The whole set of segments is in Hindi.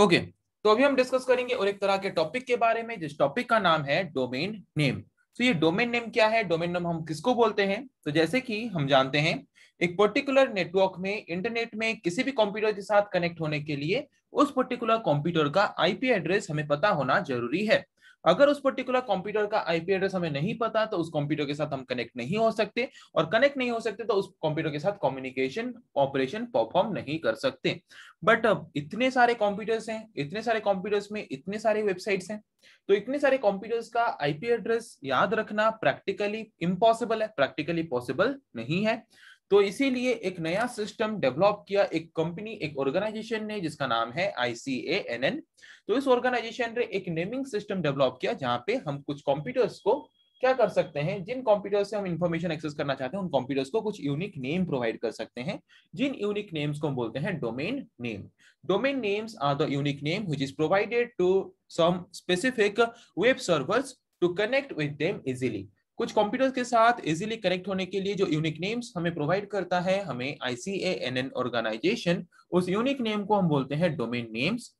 ओके तो अभी हम डिस्कस करेंगे और एक तरह के टॉपिक के बारे में जिस टॉपिक का नाम है डोमेन नेम तो ये डोमेन नेम क्या है डोमेन नेम हम किसको बोलते हैं तो जैसे कि हम जानते हैं एक पर्टिकुलर नेटवर्क में इंटरनेट में किसी भी कंप्यूटर के साथ कनेक्ट होने के लिए उस पर्टिकुलर कंप्यूटर का आईपी एड्रेस हमें पता होना जरूरी है अगर उस पर्टिकुलर कंप्यूटर का आईपी एड्रेस हमें नहीं पता तो उस कंप्यूटर के साथ हम कनेक्ट नहीं हो सकते और कनेक्ट नहीं हो सकते तो उस कंप्यूटर के साथ कम्युनिकेशन ऑपरेशन परफॉर्म नहीं कर सकते बट uh, इतने सारे कंप्यूटर्स हैं इतने सारे कंप्यूटर्स में इतने सारे वेबसाइट्स हैं तो इतने सारे कंप्यूटर्स का आईपी एड्रेस याद रखना प्रैक्टिकली इम्पॉसिबल है प्रैक्टिकली पॉसिबल नहीं है तो इसीलिए एक नया सिस्टम डेवलप किया एक कंपनी एक ऑर्गेनाइजेशन ने जिसका नाम है आईसीएनएन तो इस ऑर्गेनाइजेशन ने एक नेमिंग सिस्टम डेवलप किया जहां पे हम कुछ कंप्यूटर्स को क्या कर सकते हैं जिन कंप्यूटर से हम इंफॉर्मेशन एक्सेस करना चाहते हैं उन कंप्यूटर्स को कुछ यूनिक नेम प्रोवाइड कर सकते हैं जिन यूनिक नेम्स को हम बोलते हैं domain name domain names are the unique name which is provided to some specific web servers to connect with them easily कुछ कंप्यूटर्स के साथ इजीली कनेक्ट होने के लिए जो यूनिक नेम्स हमें प्रोवाइड करता है हमें आईसीएनएन ऑर्गेनाइजेशन उस यूनिक नेम को हम बोलते हैं डोमेन नेम्स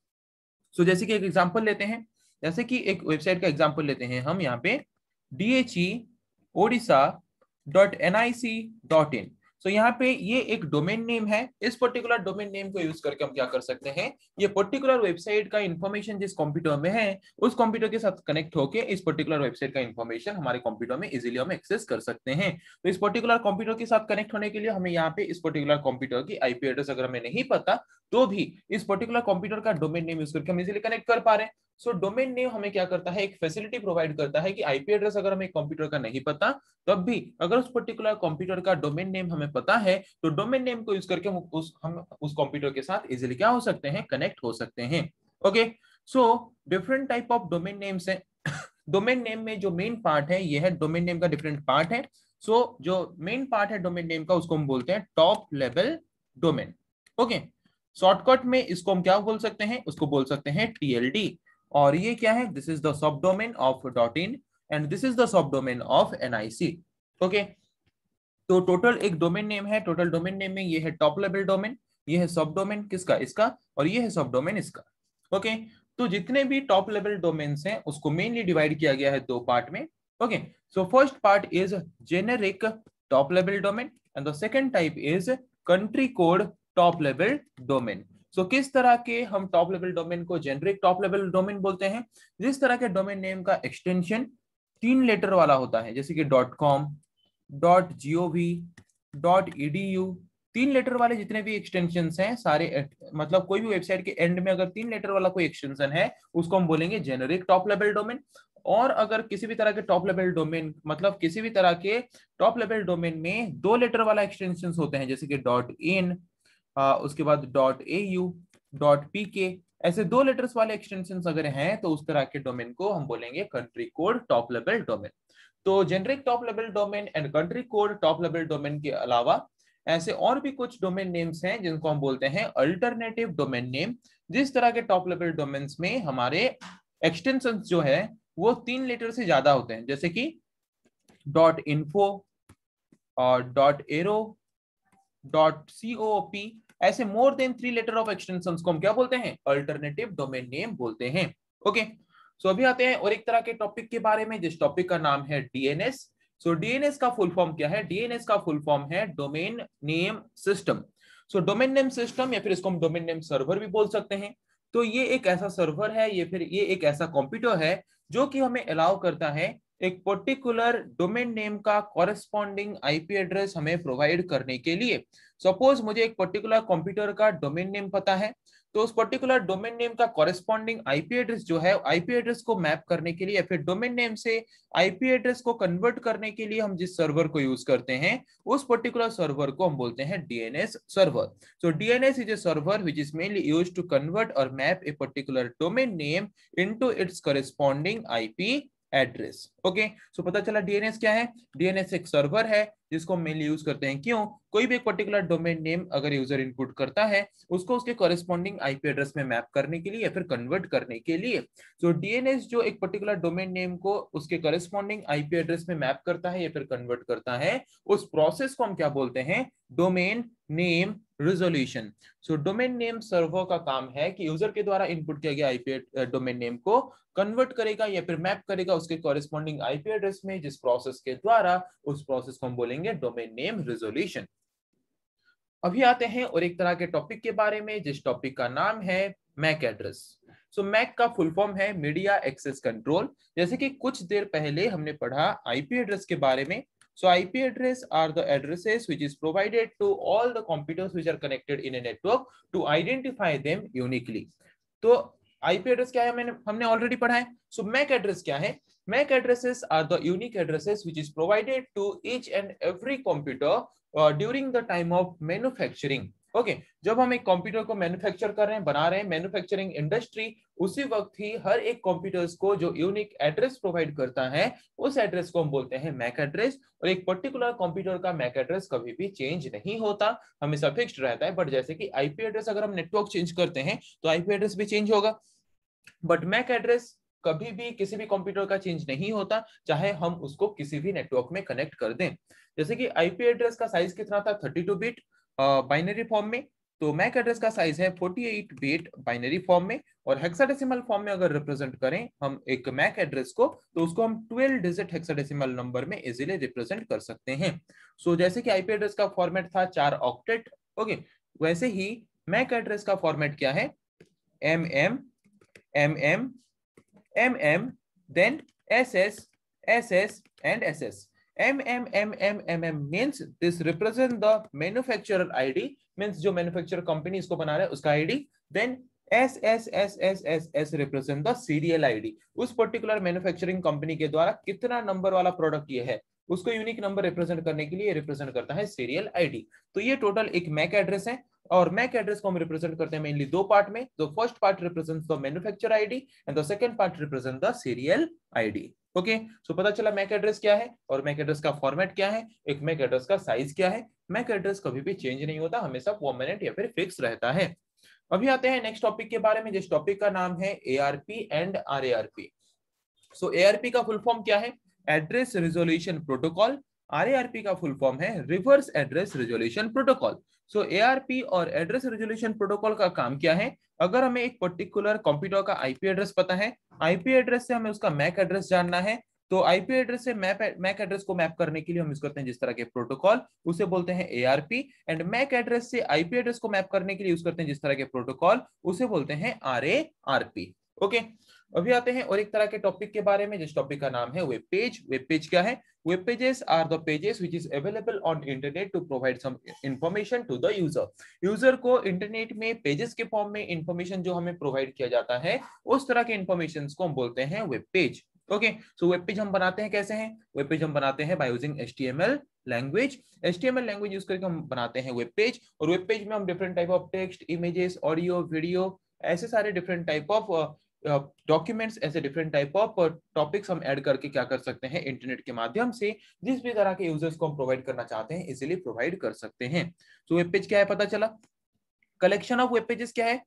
सो जैसे कि एक एग्जांपल लेते हैं जैसे कि एक वेबसाइट का एग्जांपल लेते हैं हम यहाँ पे D H E Odisha dot N I C dot in so so, यहाँ पे ये एक डोमेन नेम है इस पर्टिकुलर डोमेन नेम को यूज करके हम क्या कर सकते हैं ये पर्टिकुलर वेबसाइट का इन्फॉर्मेशन जिस कंप्यूटर में है उस कंप्यूटर के साथ कनेक्ट होकर इस पर्टिकुलर वेबसाइट का इन्फॉर्मेशन हमारे कंप्यूटर में इजिली हम एक्सेस कर सकते हैं तो इस पर्टिकुलर कंप्यूटर के साथ कनेक्ट होने के लिए हमें यहाँ पे इस पर्टिकुलर कंप्यूटर की आईपी एड्रेस अगर हमें नहीं पता तो भी इस पर्टिकुलर कंप्यूटर का डोमेन नेम यूज करके हम इजिली कनेक्ट कर पा रहे हैं सो डोमेन नेम हमें क्या करता है एक फैसिलिटी प्रोवाइड करता है कि आईपी एड्रेस अगर हमें कंप्यूटर का नहीं पता तब भी अगर उस पर्टिकुलर कंप्यूटर का डोमेन नेम हमें पता है तो डोमेन नेम को यूज करके हम उस हम उस कंप्यूटर के साथ इजिली क्या हो सकते हैं कनेक्ट हो सकते हैं okay so different type of domain names है डोमेन नेम में जो मेन पार्ट है यह है डोमेन नेम का डिफरेंट पार्ट है सो so, जो मेन पार्ट है डोमेन नेम का उसको हम बोलते हैं top level domain okay shortcut में इसको हम क्या बोल सकते हैं उसको बोल सकते हैं टीएलडी और ये क्या है this is the sub domain of dot in and this is the sub domain of NIC okay तो टोटल एक डोमेन नेम है टोटल डोमेन नेम में ये है टॉप लेवल डोमेन ये है सब डोमेन किसका इसका और ये है सब डोमेन इसका ओके तो जितने भी टॉप लेवल डोमेन हैं उसको मेनली डिवाइड किया गया है दो पार्ट में okay so first part is generic top level domain and the second type is country code top level domain so किस तरह के हम टॉप लेवल डोमेन को जेनरिक टॉप लेवल डोमेन बोलते हैं जिस तरह के डोमेन नेम का एक्सटेंशन तीन लेटर वाला होता है जैसे कि dot com dot G O V dot E D U तीन लेटर वाले जितने भी एक्सटेंशन हैं सारे मतलब कोई भी वेबसाइट के एंड में अगर तीन लेटर वाला कोई एक्सटेंशन है उसको हम बोलेंगे जेनरिक टॉप लेवल डोमेन और अगर किसी भी तरह के टॉप लेवल डोमेन मतलब किसी भी तरह के टॉप लेवल डोमेन में दो लेटर वाला एक्सटेंशन होते हैं जैसे कि डॉट इन आ, उसके बाद dot A U dot P K ऐसे दो लेटर्स वाले एक्सटेंशन अगर हैं तो उस तरह के डोमेन को हम बोलेंगे country code top level domain तो generic top level domain and country code top level domain के अलावा ऐसे और भी कुछ डोमेन नेम्स हैं जिनको हम बोलते हैं अल्टरनेटिव डोमेन नेम जिस तरह के टॉप लेवल डोमेन्स में हमारे एक्सटेंशन जो है वो तीन लेटर से ज्यादा होते हैं जैसे कि डॉट इन्फो और dot aero dot C O P ऐसे more than three letter of extension को हम क्या बोलते हैं अल्टरनेटिव डोमेन नेम बोलते हैं ओके सो अभी आते हैं और एक तरह के टॉपिक के बारे में जिस टॉपिक का नाम है डीएनएस सो डीएनएस का फुल फॉर्म क्या है डीएनएस का फुल फॉर्म है domain name system so domain name system या फिर इसको हम डोमेन नेम सर्वर भी बोल सकते हैं तो ये एक ऐसा सर्वर है ये फिर ये एक ऐसा कंप्यूटर है जो कि हमें अलाउ करता है एक पर्टिकुलर डोमेन नेम का कॉरेस्पॉन्डिंग आईपी एड्रेस हमें प्रोवाइड करने के लिए सपोज मुझे एक पर्टिकुलर कंप्यूटर का डोमेन नेम पता है तो उस पर्टिकुलर डोमेन नेम का कॉरेस्पॉन्डिंग आईपी एड्रेस जो है आईपी एड्रेस को मैप करने के लिए या फिर डोमेन नेम से आईपी एड्रेस को कन्वर्ट करने के लिए हम जिस सर्वर को यूज करते हैं उस पर्टिकुलर सर्वर को हम बोलते हैं DNS server so DNS is a server which is mainly use to convert और map a particular domain name in its corresponding IP address okay so पता चला डीएनएस क्या है डीएनएस एक सर्वर है जिसको हम मेनली यूज करते हैं क्यों कोई भी एक पर्टिकुलर डोमेन नेम अगर यूजर इनपुट करता है उसको उसके कॉरेस्पॉन्डिंग आईपी एड्रेस में मैप करने के लिए या फिर कन्वर्ट करने के लिए सो so, डीएनएस जो एक पर्टिकुलर डोमेन नेम को उसके कॉरेस्पॉन्डिंग आईपी एड्रेस में मैप करता है या फिर कन्वर्ट करता है उस प्रोसेस को हम क्या बोलते हैं domain name resolution so domain name server का काम है कि यूजर के द्वारा इनपुट किया गया आईपी डोमेन नेम को कन्वर्ट करेगा या फिर मैप करेगा उसके कॉरेस्पॉन्डिंग कॉरस्पॉन्डिंग आईपी एड्रेस में जिस प्रोसेस के द्वारा उस प्रोसेस को हम बोलेंगे डोमेन नेम रिजोल्यूशन अभी आते हैं और एक तरह के टॉपिक के बारे में जिस टॉपिक का नाम है मैक एड्रेस सो मैक का फुल फॉर्म है मीडिया एक्सेस कंट्रोल जैसे कि कुछ देर पहले हमने पढ़ा आईपी एड्रेस के बारे में so IP address are the addresses which is provided to all the computers which are connected in a network to identify them uniquely तो आईपी एड्रेस क्या है मैंने हमने ऑलरेडी पढ़ा है सो मैक एड्रेस क्या है MAC addresses are the unique addresses which is provided to each and every computer during the time of manufacturing okay okay, जब हम एक कंप्यूटर को मैन्युफैक्चर कर रहे हैं बना रहे हैं मैन्युफैक्चरिंग इंडस्ट्री उसी वक्त ही हर एक कंप्यूटर्स को जो यूनिक एड्रेस प्रोवाइड करता है उस एड्रेस को हम बोलते हैं मैक एड्रेस और एक पर्टिकुलर कंप्यूटर का मैक एड्रेस कभी भी चेंज नहीं होता हमेशा फिक्स रहता है बट जैसे कि आईपी एड्रेस अगर हम नेटवर्क चेंज करते हैं तो आईपी एड्रेस भी चेंज होगा बट मैक एड्रेस कभी भी किसी भी कंप्यूटर का चेंज नहीं होता चाहे हम उसको किसी भी नेटवर्क में कनेक्ट कर दें जैसे कि आईपी एड्रेस का साइज कितना था 32 बिट बाइनरी फॉर्म में तो मैक एड्रेस का साइज है 48 बिट बाइनरी फॉर्म में और हेक्साडेसिमल फॉर्म में अगर रिप्रेजेंट करें हम एक मैक एड्रेस को तो उसको हम 12 डिजिट हेक्साडेसिमल नंबर में इजीली रिप्रेजेंट कर सकते हैं सो so, जैसे कि आईपी एड्रेस का फॉर्मेट था चार ऑक्टेट ओके वैसे ही मैक एड्रेस का फॉर्मेट क्या है M M M M M M then S S S S and S S M M M M M means this represent the manufacture I D means जो मैन्युफैक्चर कंपनी इसको बना रहा है उसका I D then S S S S S S represent the serial D उस पर्टिकुलर मैन्युफैक्चरिंग कंपनी के द्वारा कितना नंबर वाला प्रोडक्ट ये है उसको यूनिक नंबर रिप्रेजेंट करने के लिए रिप्रेजेंट करता है सीरियल आईडी तो ये टोटल एक मैक एड्रेस है और मैक एड्रेस को हम रिप्रेजेंट करते हैं मेनली दो पार्ट में the first part represent the manufacture ID and the second part represent the serial ID okay so पता चला मैक एड्रेस क्या है और मैक एड्रेस का फॉर्मेट क्या है एक मैक एड्रेस का साइज क्या है मैक एड्रेस कभी भी चेंज नहीं होता हमेशा परमानेंट या फिर फिक्स रहता है अभी आते हैं नेक्स्ट टॉपिक के बारे में जिस टॉपिक का नाम है ARP and RARP so ARP का फुल फॉर्म क्या है एड्रेस रिजोल्यूशन प्रोटोकॉल आरएआरपी का फुल फॉर्म है reverse address resolution protocol so ARP और एड्रेस रिजोल्यूशन प्रोटोकॉल का काम क्या है अगर हमें एक पर्टिकुलर कंप्यूटर का आईपी एड्रेस पता है आईपी एड्रेस से हमें उसका मैक एड्रेस जानना है तो आईपी एड्रेस से मैप मैक एड्रेस को मैप करने के लिए हम यूज करते हैं जिस तरह के प्रोटोकॉल उसे बोलते हैं एआरपी एंड मैक एड्रेस से आईपी एड्रेस को मैप करने के लिए यूज करते हैं जिस तरह के प्रोटोकॉल उसे बोलते हैं आरएआरपी ओके अभी आते हैं और एक तरह के टॉपिक के बारे में जिस टॉपिक का नाम है वेब पेज वेब पेज क्या है web pages are the pages which is available on internet to provide some information to the user user को इंटरनेट में पेजेस के फॉर्म में इंफॉर्मेशन जो हमें प्रोवाइड किया जाता है उस तरह के इंफॉर्मेशन को हम बोलते हैं web page okay so web page हम बनाते हैं कैसे हैं वेब पेज हम बनाते हैं by using HTML language HTML language use करके हम बनाते हैं वेब पेज और वेब पेज में हम different type of text images audio video ऐसे सारे different type of documents uh, ऐसे डिफरेंट टाइप ऑफ टॉपिक्स हम ऐड करके क्या कर सकते हैं इंटरनेट के माध्यम से जिस भी तरह के यूजर्स को हम प्रोवाइड करना चाहते हैं इसीलिए प्रोवाइड कर सकते हैं तो वेब पेज क्या है पता चला कलेक्शन ऑफ वेब पेजेस क्या है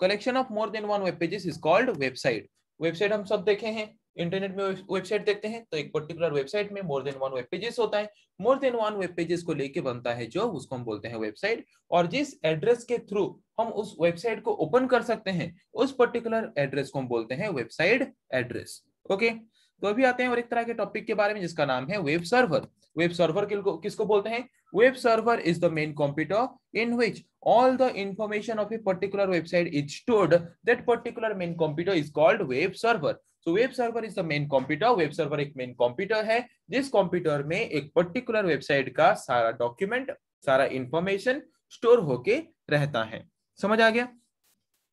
collection of more than one web pages is called website website हम सब देखे हैं इंटरनेट में वेबसाइट देखते हैं तो एक पर्टिकुलर वेबसाइट में more than one web pages होता है more than one web pages को लेके बनता है जो उसको हम बोलते हैं वेबसाइट और जिस एड्रेस के थ्रू हम उस वेबसाइट को ओपन कर सकते हैं उस पर्टिकुलर एड्रेस को हम बोलते हैं वेबसाइट एड्रेस ओके तो अभी आते हैं और एक तरह के टॉपिक के बारे में जिसका नाम है वेब सर्वर वेब सर्वर किसको बोलते हैं web server is the main computer in which all the information of a particular website is stored that particular main computer is called web server so web server is the main computer web server एक मेन कंप्यूटर है जिस कंप्यूटर में एक पर्टिकुलर वेबसाइट का सारा डॉक्यूमेंट सारा इंफॉर्मेशन स्टोर होके रहता है समझ आ गया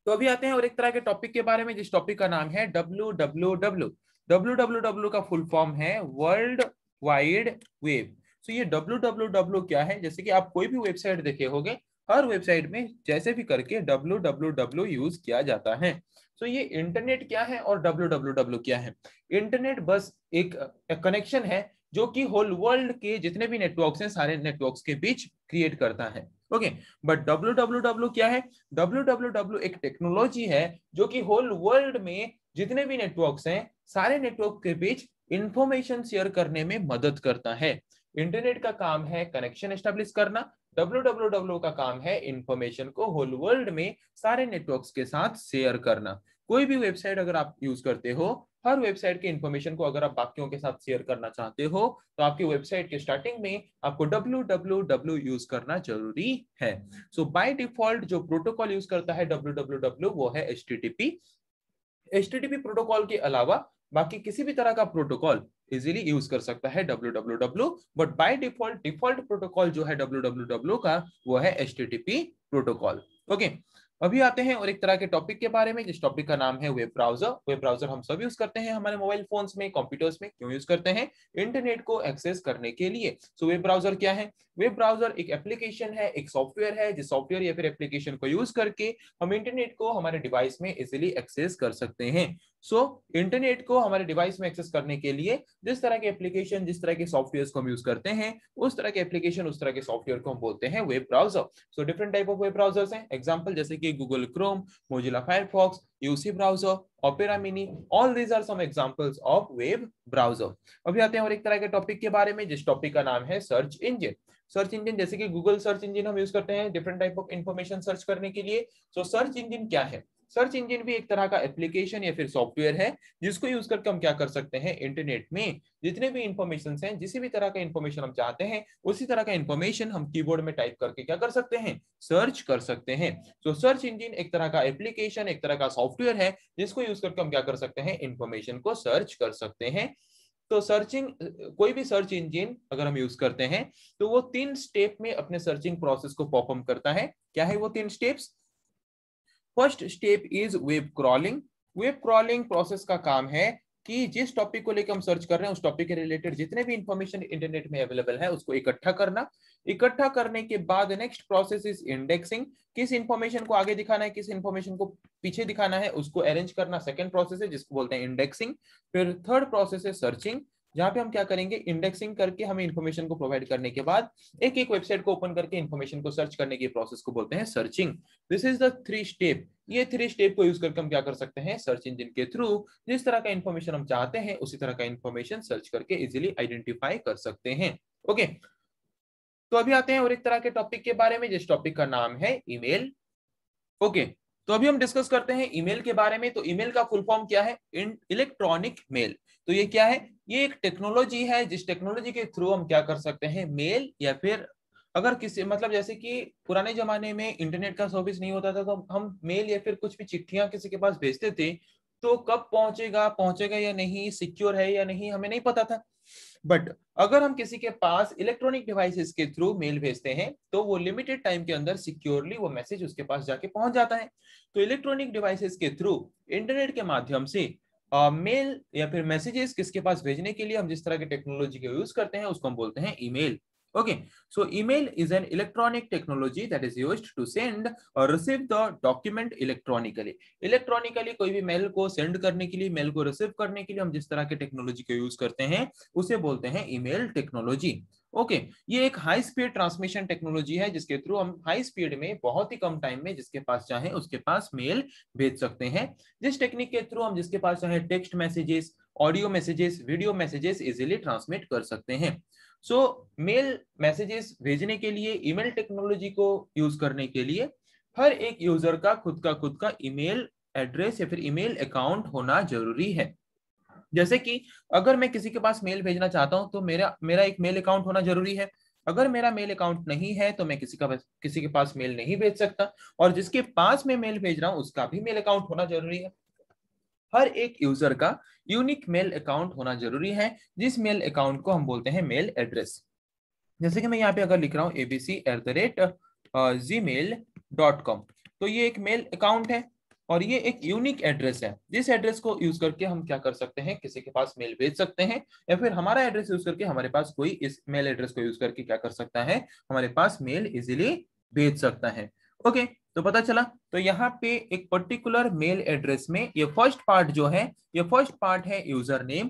तो अभी आते हैं और एक तरह के टॉपिक के बारे में जिस टॉपिक का नाम है W W W W W W का फुल फॉर्म है वर्ल्ड वाइड वेब सो ये डब्ल्यू डब्ल्यू डब्ल्यू क्या है जैसे कि आप कोई भी वेबसाइट देखे होगे हर वेबसाइट में जैसे भी करके डब्ल्यू डब्ल्यू डब्ल्यू यूज किया जाता है तो ये इंटरनेट क्या है और डब्ल्यू डब्ल्यू डब्ल्यू क्या है इंटरनेट बस एक कनेक्शन है जो कि होल वर्ल्ड के जितने भी नेटवर्क हैं सारे नेटवर्क के बीच क्रिएट करता है okay but W W W क्या है डब्ल्यू डब्ल्यू डब्ल्यू एक टेक्नोलॉजी है जो कि होल वर्ल्ड में जितने भी नेटवर्क हैं सारे नेटवर्क के बीच इंफॉर्मेशन शेयर करने में मदद करता है इंटरनेट का काम है कनेक्शन एस्टेब्लिश करना डब्ल्यू का काम है इंफॉर्मेशन को होल वर्ल्ड में सारे नेटवर्क के साथ शेयर करना कोई भी वेबसाइट अगर आप यूज करते हो हर वेबसाइट के इंफॉर्मेशन को अगर आप बाकियों के साथ शेयर करना चाहते हो तो आपकी वेबसाइट के स्टार्टिंग में आपको www यूज करना जरूरी है सो बाय डिफॉल्ट जो प्रोटोकॉल यूज करता है www वो है टी टी प्रोटोकॉल के अलावा बाकी किसी भी तरह का प्रोटोकॉल इजीली यूज कर सकता है W W W but by default default protocol जो है डब्ल्यू डब्ल्यू डब्ल्यू का वो है एच प्रोटोकॉल ओके अभी आते हैं और एक तरह के टॉपिक के बारे में जिस टॉपिक का नाम है वेब ब्राउजर वेब ब्राउजर हम सब यूज करते हैं हमारे मोबाइल फोन में कंप्यूटर्स में क्यों यूज करते हैं इंटरनेट को एक्सेस करने के लिए सो वेब ब्राउजर क्या है वेब ब्राउजर एक एप्लीकेशन है एक सॉफ्टवेयर है जिस सॉफ्टवेयर या फिर एप्लीकेशन को यूज करके हम इंटरनेट को हमारे डिवाइस में इजिली एक्सेस कर सकते हैं सो so, इंटरनेट को हमारे डिवाइस में एक्सेस करने के लिए जिस तरह के एप्लीकेशन जिस तरह के सॉफ्टवेयर को हम यूज करते हैं उस तरह के एप्लीकेशन उस तरह के सॉफ्टवेयर को हम बोलते हैं web browser so different type of web browsers हैं एग्जाम्पल जैसे कि Apache, Google Chrome, Mozilla Firefox, UC browser, Opera Mini. All these are some examples of web browser. अभी आते हैं और एक तरह के टॉपिक के बारे में जिस टॉपिक का नाम है सर्च इंजिन सर्च इंजिन जैसे कि गूगल सर्च इंजिन हम यूज करते हैं different type of information search करने के लिए सो सर्च इंजिन क्या है सर्च इंजन भी एक तरह का एप्लीकेशन या फिर सॉफ्टवेयर है जिसको यूज करके हम क्या कर सकते हैं इंटरनेट में जितने भी इंफॉर्मेशन हैं जिस भी तरह का इंफॉर्मेशन हम चाहते हैं उसी तरह का इंफॉर्मेशन हम कीबोर्ड में टाइप करके क्या कर सकते हैं सर्च कर सकते हैं तो सर्च इंजिन एक तरह का एप्लीकेशन एक तरह का सॉफ्टवेयर है जिसको यूज करके हम क्या कर सकते हैं इंफॉर्मेशन को सर्च कर सकते हैं तो सर्चिंग कोई भी सर्च इंजन अगर हम यूज करते हैं तो वो तीन स्टेप में अपने सर्चिंग प्रोसेस को परफॉर्म करता है क्या है वो तीन steps first step is web crawling web crawling process का काम है कि जिस टॉपिक को लेकर हम सर्च कर रहे हैं उस टॉपिक के रिलेटेड जितने भी इंफॉर्मेशन इंटरनेट में अवेलेबल है उसको इकट्ठा करना इकट्ठा करने के बाद नेक्स्ट प्रोसेस इज इंडेक्सिंग किस इंफॉर्मेशन को आगे दिखाना है किस इंफॉर्मेशन को पीछे दिखाना है उसको अरेंज करना सेकेंड प्रोसेस है जिसको बोलते हैं इंडेक्सिंग फिर थर्ड प्रोसेस है सर्चिंग जहां पे हम क्या करेंगे इंडेक्सिंग करके हमें इन्फॉर्मेशन को प्रोवाइड करने के बाद एक एक वेबसाइट को ओपन करके इन्फॉर्मेशन को सर्च करने की प्रोसेस को बोलते हैं searching this is the three step ये थ्री स्टेप को यूज करके हम क्या कर सकते हैं सर्च इंजिन के थ्रू जिस तरह का इन्फॉर्मेशन हम चाहते हैं उसी तरह का इन्फॉर्मेशन सर्च करके इजिली आइडेंटिफाई कर सकते हैं ओके तो अभी आते हैं और एक तरह के टॉपिक के बारे में जिस टॉपिक का नाम है ईमेल ओके okay. तो अभी हम डिस्कस करते हैं ईमेल के बारे में तो ईमेल का फुल फॉर्म क्या है इलेक्ट्रॉनिक मेल तो ये क्या है ये एक टेक्नोलॉजी है जिस टेक्नोलॉजी के थ्रू हम क्या कर सकते हैं मेल या फिर अगर किसी मतलब जैसे कि पुराने जमाने में इंटरनेट का सर्विस नहीं होता था तो हम मेल या फिर कुछ भी चिट्ठियां किसी के पास भेजते थे तो कब पहुंचेगा पहुंचेगा या नहीं सिक्योर है या नहीं हमें नहीं पता था बट अगर हम किसी के पास इलेक्ट्रॉनिक डिवाइसेस के थ्रू मेल भेजते हैं तो वो लिमिटेड टाइम के अंदर सिक्योरली वो मैसेज उसके पास जाके पहुंच जाता है तो इलेक्ट्रॉनिक डिवाइसेस के थ्रू इंटरनेट के माध्यम से मेल uh, या फिर मैसेजेस किसके पास भेजने के लिए हम जिस तरह के टेक्नोलॉजी का यूज करते हैं उसको हम बोलते हैं email Okay, so email is an electronic technology that is used to send or receive the document electronically. Electronically koi bhi mail ko send karne ke liye mail ko receive karne ke liye hum jis tarah ke technology ko use karte hain use bolte hain email technology. Okay okay, ये एक हाई स्पीड ट्रांसमिशन टेक्नोलॉजी है जिसके थ्रू हम हाई स्पीड में बहुत ही कम टाइम में जिसके पास चाहे उसके पास मेल भेज सकते हैं जिस टेक्निक के थ्रू हम जिसके पास चाहे text messages audio messages video messages easily transmit कर सकते हैं सो मेल मैसेजेस भेजने के लिए ईमेल टेक्नोलॉजी को यूज करने के लिए हर एक यूजर का खुद का खुद का ईमेल एड्रेस या फिर ईमेल अकाउंट होना जरूरी है जैसे कि अगर मैं किसी के पास मेल भेजना चाहता हूं तो मेरा मेरा एक मेल अकाउंट होना जरूरी है अगर मेरा मेल अकाउंट नहीं है तो मैं किसी का किसी के पास मेल नहीं भेज सकता और जिसके पास मैं मेल भेज रहा हूं उसका भी मेल अकाउंट होना जरूरी है हर एक यूजर का यूनिक मेल अकाउंट होना जरूरी है जिस मेल अकाउंट को हम बोलते हैं मेल एड्रेस जैसे कि मैं यहाँ पे अगर लिख रहा हूँ ABC at the rate Gmail dot com तो ये एक मेल अकाउंट है और ये एक यूनिक एड्रेस है जिस एड्रेस को यूज करके हम क्या कर सकते हैं किसी के पास मेल भेज सकते हैं या फिर हमारा एड्रेस यूज करके हमारे पास कोई इस मेल एड्रेस को यूज करके क्या कर सकता है हमारे पास मेल इजिली भेज सकता है ओके okay. तो पता चला तो यहाँ पे एक पर्टिकुलर मेल एड्रेस में ये फर्स्ट पार्ट जो है ये फर्स्ट पार्ट है यूजर नेम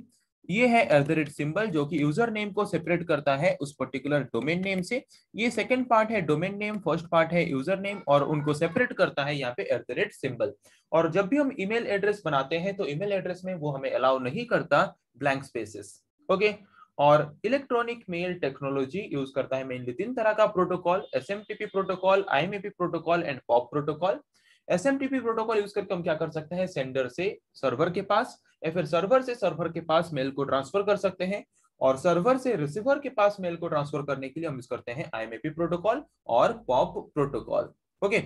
ये है एट द रेट सिंबल जो कि यूजर नेम को सेपरेट करता है उस पर्टिकुलर डोमेन नेम से ये सेकंड पार्ट है डोमेन नेम फर्स्ट पार्ट है यूजर नेम और उनको सेपरेट करता है यहाँ पे एट द रेट सिंबल और जब भी हम ईमेल एड्रेस बनाते हैं तो ईमेल एड्रेस में वो हमें अलाउ नहीं करता ब्लैंक स्पेसेस ओके और इलेक्ट्रॉनिक मेल टेक्नोलॉजी यूज करता है मेनली तीन तरह का protocol S protocol I protocol and POP protocol S protocol use करके हम क्या कर सकते हैं सेंडर से सर्वर के पास या फिर सर्वर से सर्वर के पास मेल को ट्रांसफर कर सकते हैं और सर्वर से रिसीवर के पास मेल को ट्रांसफर करने के लिए हम यूज करते हैं आईएमएपी प्रोटोकॉल e और पॉप प्रोटोकॉल ओके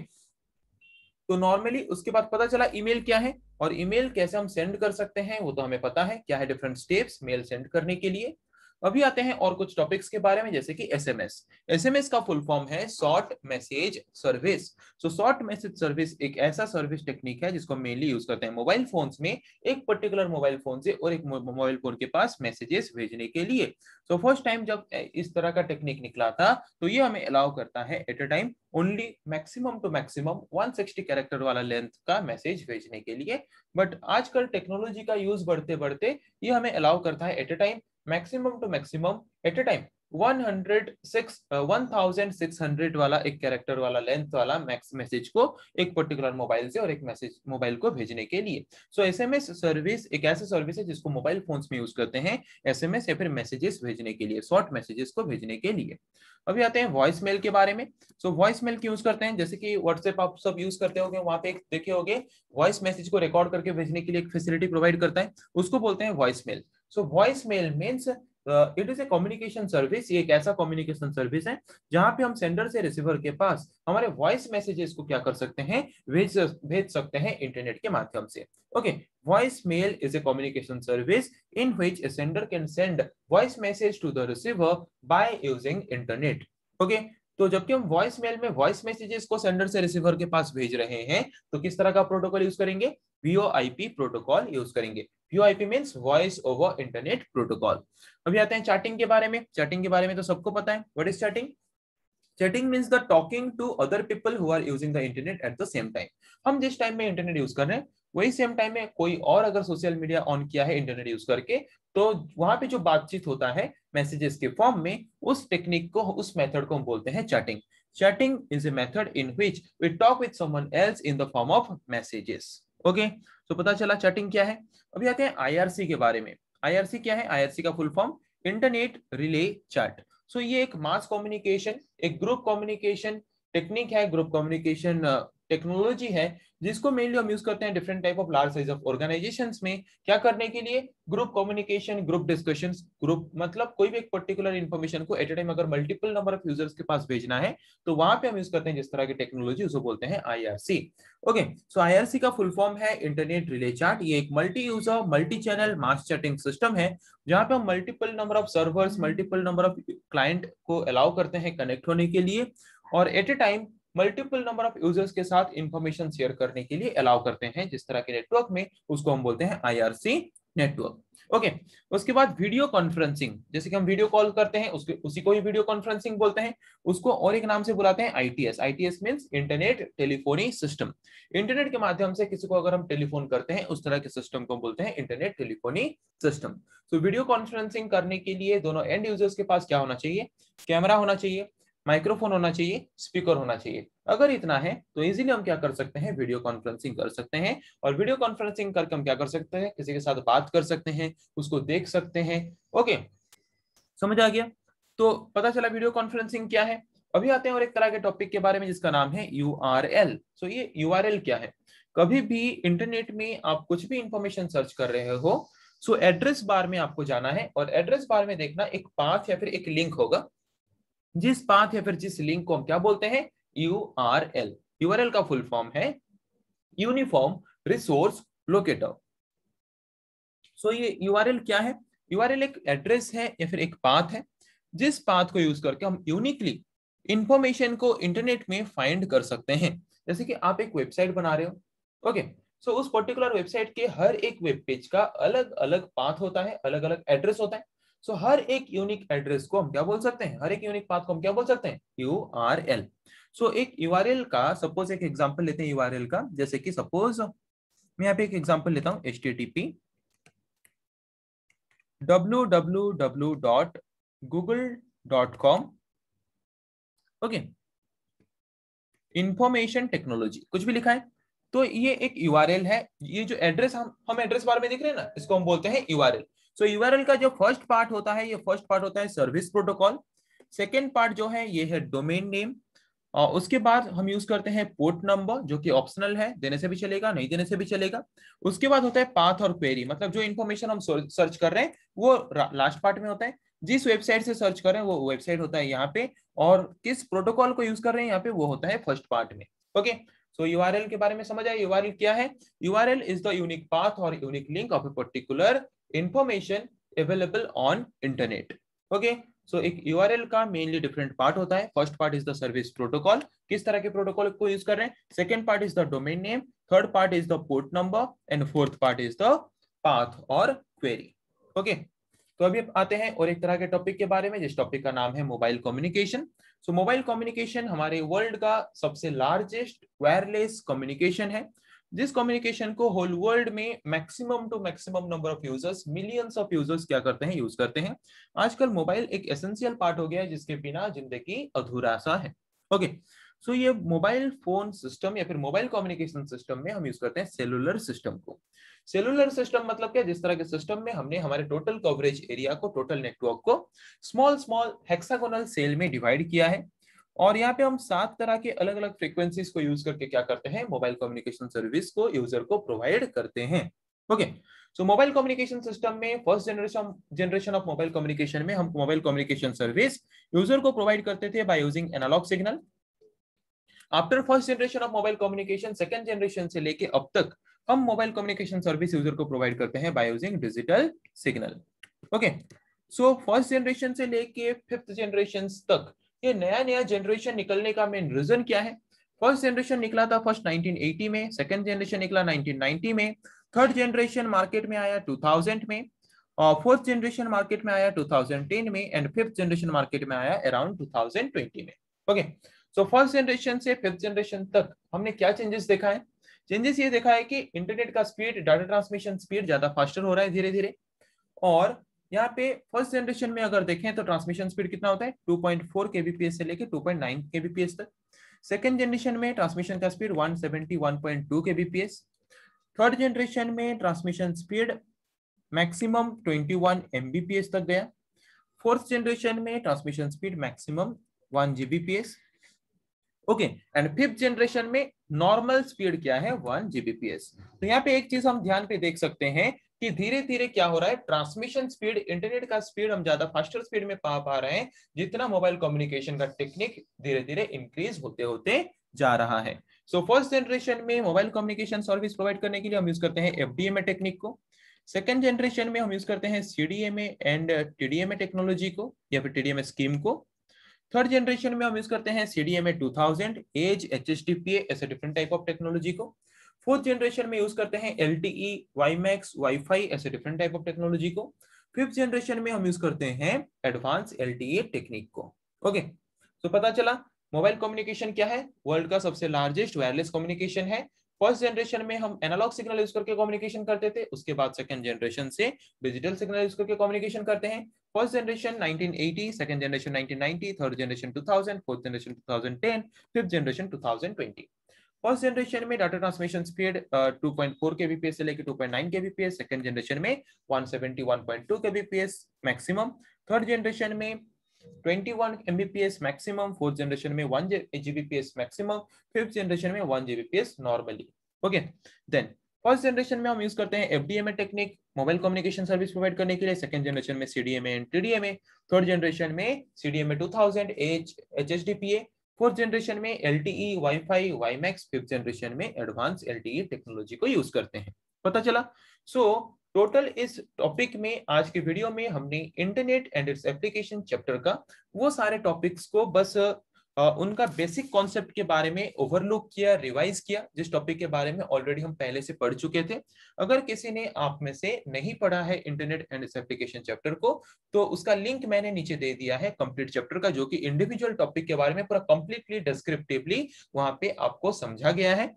तो नॉर्मली उसके बाद पता चला ईमेल क्या है और ईमेल कैसे हम सेंड कर सकते हैं वो तो हमें पता है क्या है डिफरेंट स्टेप्स मेल सेंड करने के लिए अभी आते हैं और कुछ टॉपिक्स के बारे में जैसे कि एसएमएस एसएमएस का फुल फॉर्म है short message service so short message service एक ऐसा सर्विस टेक्निक है जिसको मेनली यूज करते हैं मोबाइल फोन में एक पर्टिकुलर मोबाइल फोन से और एक मोबाइल फोन के पास मैसेजेस भेजने के लिए सो फर्स्ट टाइम जब इस तरह का टेक्निक निकला था तो ये हमें अलाउ करता है at a time only maximum two maximum 160 character वाला लेंथ का मैसेज भेजने के लिए बट आजकल टेक्नोलॉजी का यूज बढ़ते बढ़ते ये हमें अलाउ करता है at a time maximum two maximum at a time six hundred वाला एक कैरेक्टर वाला लेंथ वाला मैक्स मैसेज को एक पर्टिकुलर मोबाइल से और एक मैसेज मोबाइल को भेजने के लिए so S M S service एक ऐसी सर्विस है जिसको मोबाइल फोन में यूज करते हैं एसएमएस या फिर मैसेजेस भेजने के लिए शॉर्ट मैसेजेस को भेजने के लिए अभी आते हैं वॉइस मेल के बारे में सो वॉइस मेल क्यों यूज करते हैं जैसे कि व्हाट्सएप आप सब यूज करते हो वहां पे देखे हो वॉइस मैसेज को रिकॉर्ड करके भेजने के लिए एक फैसिलिटी प्रोवाइड करता है उसको बोलते हैं voice mail so voice mail means it is a communication service ये एक ऐसा कम्युनिकेशन सर्विस है जहां पे हम सेंडर से रिसीवर के पास हमारे वॉइस मैसेजेस को क्या कर सकते हैं भेज भेज सकते हैं इंटरनेट के माध्यम से okay voice mail is a communication service in which a sender can send voice message to the receiver by using internet okay तो जबकि हम वॉइस मेल में वॉइस मैसेजेस को सेंडर से रिसीवर के पास भेज रहे हैं तो किस तरह का प्रोटोकॉल यूज करेंगे पी प्रोटोकॉल यूज करेंगे VoIP means voice over internet protocol अभी आते हैं चैटिंग के बारे में चैटिंग के बारे में तो सबको पता है what is chatting chatting means the talking to other people who are using the internet at the same time हम जिस टाइम में इंटरनेट यूज कर रहे हैं वही सेम टाइम में कोई और अगर सोशल मीडिया ऑन किया है इंटरनेट यूज करके तो वहां पे जो बातचीत होता है मैसेजेस के फॉर्म में उस टेक्निक को उस मेथड को हम बोलते हैं chatting chatting is a method in which we talk with someone else in the form of messages okay तो पता चला चैटिंग क्या है अभी आते हैं आईआरसी के बारे में आईआरसी क्या है आईआरसी का full form internet relay chat so ये एक मास कम्युनिकेशन एक ग्रुप कम्युनिकेशन टेक्निक है ग्रुप कम्युनिकेशन टेक्नोलॉजी है जिसको मेनली हम यूज करते हैं different type of large size of organisation में क्या करने के लिए group communication group discussion group मतलब कोई भी एक पर्टिकुलर इन्फॉर्मेशन को एट ए टाइम अगर मल्टीपल नंबर ऑफ यूजर्स के पास भेजना है तो वहां पे हम यूज करते हैं जिस तरह की टेक्नोलॉजी उसको बोलते हैं आईआरसी ओके सो आईआरसी का फुल फॉर्म है इंटरनेट रिले चार्ट ये एक multi user multi channel mass chatting system है जहां पे हम multiple number of servers multiple number of client को अलाउ करते हैं कनेक्ट होने के लिए और at a time multiple number of users के साथ इंफॉर्मेशन शेयर करने के लिए अलाउ करते हैं जिस तरह के नेटवर्क में उसको हम बोलते हैं आईआरसी नेटवर्क ओके okay. उसके बाद वीडियो कॉन्फ्रेंसिंग जैसे कि हम वीडियो कॉल करते हैं उसके उसी को ही वीडियो कॉन्फ्रेंसिंग बोलते हैं उसको और एक नाम से बुलाते हैं ITS ITS means internet telephony system internet के माध्यम से किसी को अगर हम टेलीफोन करते हैं उस तरह के सिस्टम को बोलते हैं इंटरनेट टेलीफोनी सिस्टम तो वीडियो कॉन्फ्रेंसिंग करने के लिए दोनों एंड यूजर्स के पास क्या होना चाहिए कैमरा होना चाहिए माइक्रोफोन होना चाहिए स्पीकर होना चाहिए अगर इतना है तो इजीली हम क्या कर सकते हैं वीडियो कॉन्फ्रेंसिंग कर सकते हैं और वीडियो कॉन्फ्रेंसिंग करके हम क्या कर सकते हैं किसी के साथ बात कर सकते हैं उसको देख सकते हैं ओके समझ आ गया तो पता चला वीडियो कॉन्फ्रेंसिंग क्या है अभी आते हैं और एक तरह के टॉपिक के बारे में जिसका नाम है यू आर एल सो ये यू आर एल क्या है कभी भी इंटरनेट में आप कुछ भी इंफॉर्मेशन सर्च कर रहे हो सो एड्रेस बार में आपको जाना है और एड्रेस बार में देखना एक पाथ या फिर एक लिंक होगा जिस पाथ या फिर जिस लिंक को हम क्या बोलते हैं U R L U R L का फुल फॉर्म है यूनिफॉर्म रिसोर्स लोकेटर सो ये यू आर एल क्या है यू आर एल एक एड्रेस है या फिर एक पाथ है जिस पाथ को यूज करके हम यूनिकली इंफॉर्मेशन को इंटरनेट में फाइंड कर सकते हैं जैसे कि आप एक वेबसाइट बना रहे हो ओके सो उस पर्टिकुलर वेबसाइट के हर एक वेब पेज का अलग अलग पाथ होता है अलग अलग एड्रेस होता है सो so, हर एक यूनिक एड्रेस को हम क्या बोल सकते हैं हर एक यूनिक पाथ को हम क्या बोल सकते हैं यू आर एल सो एक यू आर एल का सपोज एक एग्जाम्पल लेते हैं यू आर एल का जैसे कि सपोज मैं यहाँ पे एक एग्जाम्पल लेता हूँ H T T P W W W dot Google dot com okay information technology कुछ भी लिखा है तो ये एक एल है ये जो एड्रेस हम हम एड्रेस बार में देख रहे हैं ना इसको हम बोलते हैं एल सो यूआरएल का जो फर्स्ट पार्ट होता है ये फर्स्ट पार्ट होता है सर्विस प्रोटोकॉल सेकेंड पार्ट जो है ये है डोमेन नेम और उसके बाद हम यूज करते हैं पोर्ट नंबर जो कि ऑप्शनल है देने से भी चलेगा नहीं देने से भी चलेगा उसके बाद होता है पाथ और क्वेरी मतलब जो इन्फॉर्मेशन हम सर्च कर रहे हैं वो लास्ट पार्ट में होता है जिस वेबसाइट से सर्च कर रहे हैं वो वेबसाइट होता है यहाँ पे और किस प्रोटोकॉल को यूज कर रहे हैं यहाँ पे वो होता है फर्स्ट पार्ट में ओके सो यू के बारे में समझ आए यू क्या है U is the unique path और unique link of a particular information available on internet okay so एक एल का मेनली डिफरेंट पार्ट होता है first part is the service protocol किस तरह के प्रोटोकॉल को यूज कर रहे हैं second part is the domain name third part is the port number and fourth part is the path और क्वेरी ओके तो अभी आते हैं और एक तरह के टॉपिक के बारे में जिस टॉपिक का नाम है mobile communication so mobile communication हमारे वर्ल्ड का सबसे लार्जेस्ट वायरलेस कम्युनिकेशन है जिस कम्युनिकेशन को होल वर्ल्ड में maximum two maximum number of users millions of users क्या करते हैं यूज करते हैं आजकल मोबाइल एक एसेंशियल पार्ट हो गया है जिसके बिना जिंदगी अधूरा सा है ओके सो ये मोबाइल फोन सिस्टम या फिर मोबाइल कम्युनिकेशन सिस्टम में हम यूज करते हैं सेलुलर सिस्टम को सेलुलर सिस्टम मतलब क्या जिस तरह के सिस्टम में हमने हमारे टोटल कवरेज एरिया को टोटल नेटवर्क को स्मॉल स्मॉल हेक्सागोनल सेल में डिवाइड किया है और यहाँ पे हम सात तरह के अलग अलग फ्रिक्वेंसीज को यूज करके क्या करते हैं मोबाइल कम्युनिकेशन सर्विस को यूजर को प्रोवाइड करते हैं okay so mobile communication system में first generation generation of mobile communication में हम मोबाइल कम्युनिकेशन सर्विस यूजर को प्रोवाइड करते थे by using analogue signal after first generation of mobile communication second generation से लेके अब तक हम मोबाइल कम्युनिकेशन सर्विस यूजर को प्रोवाइड करते हैं by using digital signal okay so first generation से लेके फिफ्थ जनरेशन तक ये नया नया जनरेशन निकलने का मेन रीजन क्या है फर्स्ट जनरेशन निकला था फर्स्ट 1980 में सेकंड जनरेशन निकला 1990 में थर्ड जनरेशन मार्केट में आया 2000 में और फोर्थ जनरेशन मार्केट में आया 2010 में एंड फिफ्थ जनरेशन मार्केट में आया अराउंड 2020 में ओके सो फर्स्ट जनरेशन से फिफ्थ जनरेशन तक हमने क्या चेंजेस देखा है चेंजेस ये देखा है कि इंटरनेट का स्पीड डाटा ट्रांसमिशन स्पीड ज्यादा फास्टर हो रहा है धीरे धीरे और यहाँ पे फर्स्ट जनरेशन में अगर देखें तो ट्रांसमिशन स्पीड कितना होता है 2.4 kbps से लेके 2.9 kbps तक सेकेंड जनरेशन में ट्रांसमिशन का स्पीड 171.2 kbps थर्ड जनरेशन में ट्रांसमिशन स्पीड मैक्सिमम 21 mbps तक गया फोर्थ जनरेशन में transmission speed maximum 1 gbps okay and fifth generation में नॉर्मल स्पीड क्या है वन जीबीपीएस तो यहाँ पे एक चीज हम ध्यान पे देख सकते हैं कि धीरे धीरे क्या हो रहा है ट्रांसमिशन स्पीड इंटरनेट का स्पीड हम ज्यादा फास्टर स्पीड में पा पा रहे हैं जितना मोबाइल कम्युनिकेशन का टेक्निक धीरे धीरे इंक्रीज होते होते जा रहा है सो फर्स्ट जनरेशन में मोबाइल कम्युनिकेशन सर्विस प्रोवाइड करने के लिए हम यूज करते हैं एफ टेक्निक को सेकेंड जनरेशन में हम यूज करते हैं सीडीएमए एंड टीडीएमए टेक्नोलॉजी को या फिर टीडीएमए स्कीम को थर्ड जनरेशन में हम यूज करते हैं CDMA 2000 EDGE H S D P ऐसे डिफरेंट टाइप ऑफ टेक्नोलॉजी को फोर्थ जनरेशन में यूज करते हैं L T E WiMAX Wi-Fi ऐसे डिफरेंट टाइप ऑफ टेक्नोलॉजी को फिफ्थ जनरेशन में हम यूज करते हैं advance L T A technique को ओके तो पता चला मोबाइल कम्युनिकेशन क्या है वर्ल्ड का सबसे लार्जेस्ट वायरलेस कम्युनिकेशन है फर्स्ट जनरेशन में हम एनालॉग सिग्नल यूज करके कम्युनिकेशन करते थे उसके बाद सेकंड जनरेशन से डिजिटल सिग्नल यूज करके कम्युनिकेशन करते हैं first generation 1980 second generation 1990 third generation 2000 fourth generation 2010 fifth generation 2020 first generation में डाटा ट्रांसमिशन स्पीड 2.4 केबीपीएस से लेकर 2.9 केबीपीएस सेकंड जनरेशन में 171.2 केबीपीएस मैक्सिमम थर्ड जनरेशन में 21 mbps मैक्सिमम फोर्थ जनरेशन में 1 जीबीपीएस मैक्सिमम फिफ्थ जनरेशन में 1 GBPS normally okay then first generation में हम यूज करते हैं FDMA technique mobile communication service provide करने के लिए सेकंड जनरेशन में CDMA and TDMA third generation में CDMA 2000 H HSDPA fourth generation में L T E Wi-Fi WiMAX fifth generation में advance L T E technology को यूज करते हैं पता चला सो so, टोटल इस टॉपिक में आज के वीडियो में हमने internet and its application chapter का वो सारे टॉपिक्स को बस उनका बेसिक कॉन्सेप्ट के बारे में ओवरलुक किया रिवाइज किया जिस टॉपिक के बारे में ऑलरेडी हम पहले से पढ़ चुके थे अगर किसी ने आप में से नहीं पढ़ा है इंटरनेट एंड एप्लीकेशन चैप्टर को तो उसका लिंक मैंने नीचे दे दिया है कंप्लीट चैप्टर का जो कि इंडिविजुअल टॉपिक के बारे में पूरा कंप्लीटली डिस्क्रिप्टिवली वहां पे आपको समझा गया है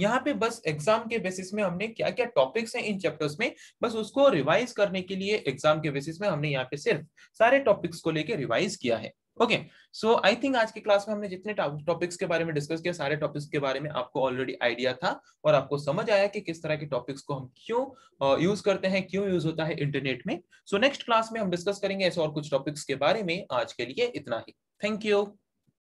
यहाँ पे बस एग्जाम के बेसिस में हमने क्या क्या टॉपिक्स हैं इन चैप्टर्स में बस उसको रिवाइज करने के लिए एग्जाम के बेसिस में हमने यहाँ पे सिर्फ सारे टॉपिक्स को लेके रिवाइज किया है ओके सो आई थिंक आज की क्लास में हमने जितने टॉपिक्स के बारे में डिस्कस किया सारे टॉपिक्स के बारे में आपको ऑलरेडी आइडिया था और आपको समझ आया कि किस तरह के टॉपिक्स को हम क्यों यूज करते हैं क्यों यूज होता है इंटरनेट में सो नेक्स्ट क्लास में हम डिस्कस करेंगे ऐसे और कुछ टॉपिक्स के बारे में आज के लिए इतना ही थैंक यू